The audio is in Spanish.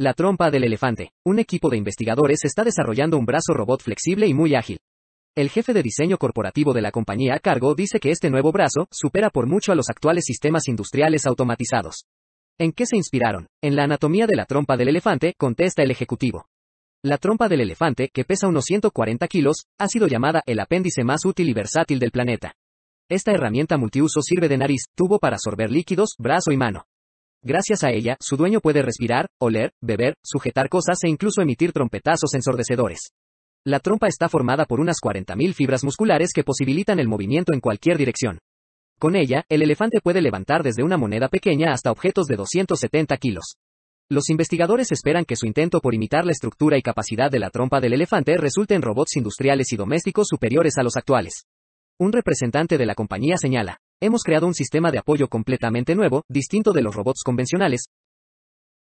La trompa del elefante. Un equipo de investigadores está desarrollando un brazo robot flexible y muy ágil. El jefe de diseño corporativo de la compañía a cargo dice que este nuevo brazo supera por mucho a los actuales sistemas industriales automatizados. ¿En qué se inspiraron? En la anatomía de la trompa del elefante, contesta el ejecutivo. La trompa del elefante, que pesa unos 140 kilos, ha sido llamada el apéndice más útil y versátil del planeta. Esta herramienta multiuso sirve de nariz, tubo para absorber líquidos, brazo y mano. Gracias a ella, su dueño puede respirar, oler, beber, sujetar cosas e incluso emitir trompetazos ensordecedores. La trompa está formada por unas 40.000 fibras musculares que posibilitan el movimiento en cualquier dirección. Con ella, el elefante puede levantar desde una moneda pequeña hasta objetos de 270 kilos. Los investigadores esperan que su intento por imitar la estructura y capacidad de la trompa del elefante resulte en robots industriales y domésticos superiores a los actuales. Un representante de la compañía señala, Hemos creado un sistema de apoyo completamente nuevo, distinto de los robots convencionales,